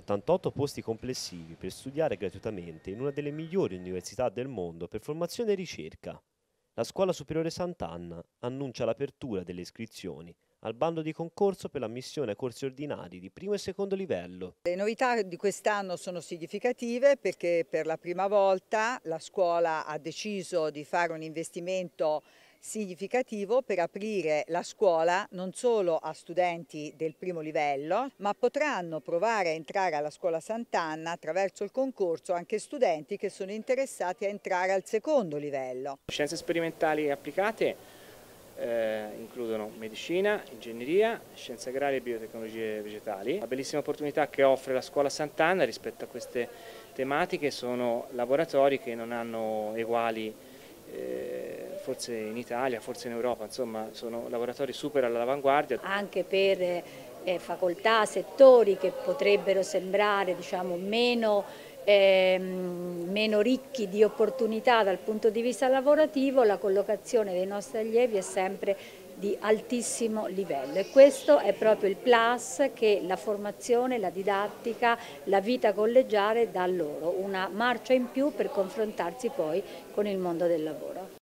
78 posti complessivi per studiare gratuitamente in una delle migliori università del mondo per formazione e ricerca. La Scuola Superiore Sant'Anna annuncia l'apertura delle iscrizioni al bando di concorso per l'ammissione a corsi ordinari di primo e secondo livello. Le novità di quest'anno sono significative perché per la prima volta la scuola ha deciso di fare un investimento significativo per aprire la scuola non solo a studenti del primo livello, ma potranno provare a entrare alla scuola Sant'Anna attraverso il concorso anche studenti che sono interessati a entrare al secondo livello. Scienze sperimentali applicate eh, includono medicina, ingegneria, scienze agrarie e biotecnologie vegetali. La bellissima opportunità che offre la scuola Sant'Anna rispetto a queste tematiche sono laboratori che non hanno uguali eh, forse in Italia, forse in Europa, insomma sono laboratori super all'avanguardia. Anche per eh, facoltà, settori che potrebbero sembrare diciamo, meno, eh, meno ricchi di opportunità dal punto di vista lavorativo, la collocazione dei nostri allievi è sempre di altissimo livello e questo è proprio il plus che la formazione, la didattica, la vita collegiale dà loro, una marcia in più per confrontarsi poi con il mondo del lavoro.